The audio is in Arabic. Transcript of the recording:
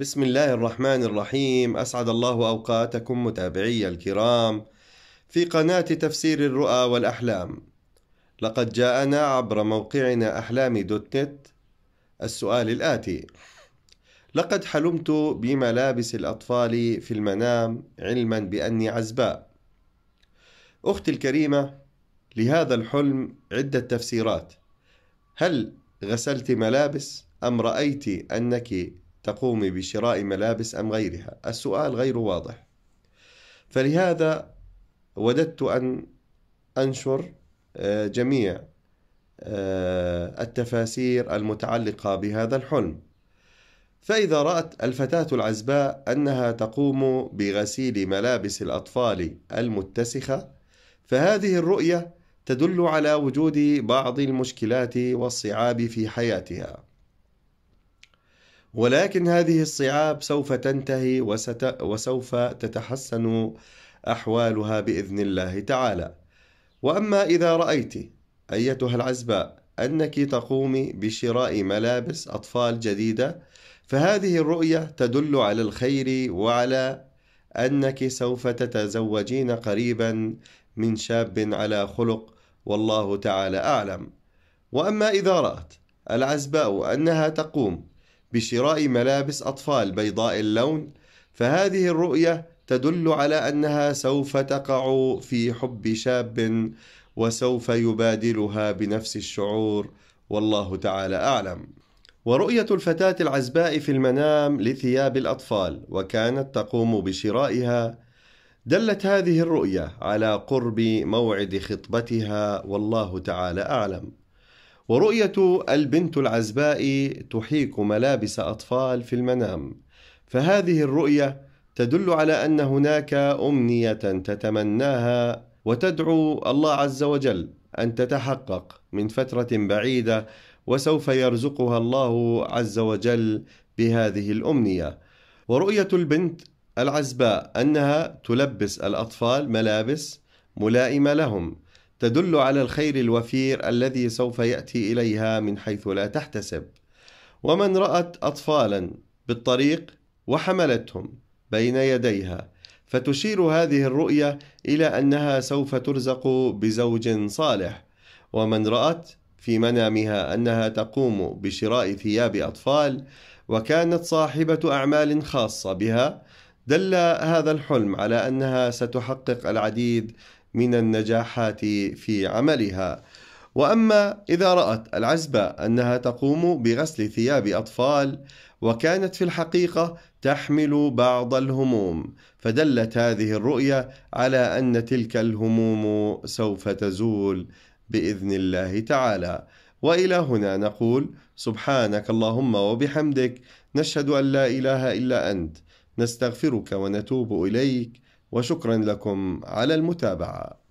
بسم الله الرحمن الرحيم أسعد الله أوقاتكم متابعي الكرام في قناة تفسير الرؤى والأحلام لقد جاءنا عبر موقعنا أحلام دوت نت السؤال الآتي لقد حلمت بملابس الأطفال في المنام علما بأني عزباء أختي الكريمة لهذا الحلم عدة تفسيرات هل غسلت ملابس أم رأيت أنك تقومي بشراء ملابس أم غيرها السؤال غير واضح فلهذا وددت أن أنشر آه، جميع آه، التفاسير المتعلقة بهذا الحلم فإذا رأت الفتاة العزباء أنها تقوم بغسيل ملابس الأطفال المتسخة فهذه الرؤية تدل على وجود بعض المشكلات والصعاب في حياتها ولكن هذه الصعاب سوف تنتهي وست وسوف تتحسن أحوالها بإذن الله تعالى وأما إذا رأيت أيتها العزباء أنك تقومي بشراء ملابس أطفال جديدة فهذه الرؤية تدل على الخير وعلى أنك سوف تتزوجين قريبا من شاب على خلق والله تعالى أعلم وأما إذا رأت العزباء أنها تقوم بشراء ملابس أطفال بيضاء اللون فهذه الرؤية تدل على أنها سوف تقع في حب شاب وسوف يبادلها بنفس الشعور والله تعالى أعلم ورؤية الفتاة العزباء في المنام لثياب الأطفال وكانت تقوم بشرائها دلت هذه الرؤية على قرب موعد خطبتها والله تعالى أعلم ورؤية البنت العزباء تحيك ملابس أطفال في المنام، فهذه الرؤية تدل على أن هناك أمنية تتمناها وتدعو الله عز وجل أن تتحقق من فترة بعيدة وسوف يرزقها الله عز وجل بهذه الأمنية. ورؤية البنت العزباء أنها تلبس الأطفال ملابس ملائمة لهم تدل على الخير الوفير الذي سوف ياتي اليها من حيث لا تحتسب ومن رات اطفالا بالطريق وحملتهم بين يديها فتشير هذه الرؤيه الى انها سوف ترزق بزوج صالح ومن رات في منامها انها تقوم بشراء ثياب اطفال وكانت صاحبه اعمال خاصه بها دل هذا الحلم على انها ستحقق العديد من النجاحات في عملها واما اذا رات العزبه انها تقوم بغسل ثياب اطفال وكانت في الحقيقه تحمل بعض الهموم فدلت هذه الرؤيه على ان تلك الهموم سوف تزول باذن الله تعالى والى هنا نقول سبحانك اللهم وبحمدك نشهد ان لا اله الا انت نستغفرك ونتوب اليك وشكرا لكم على المتابعه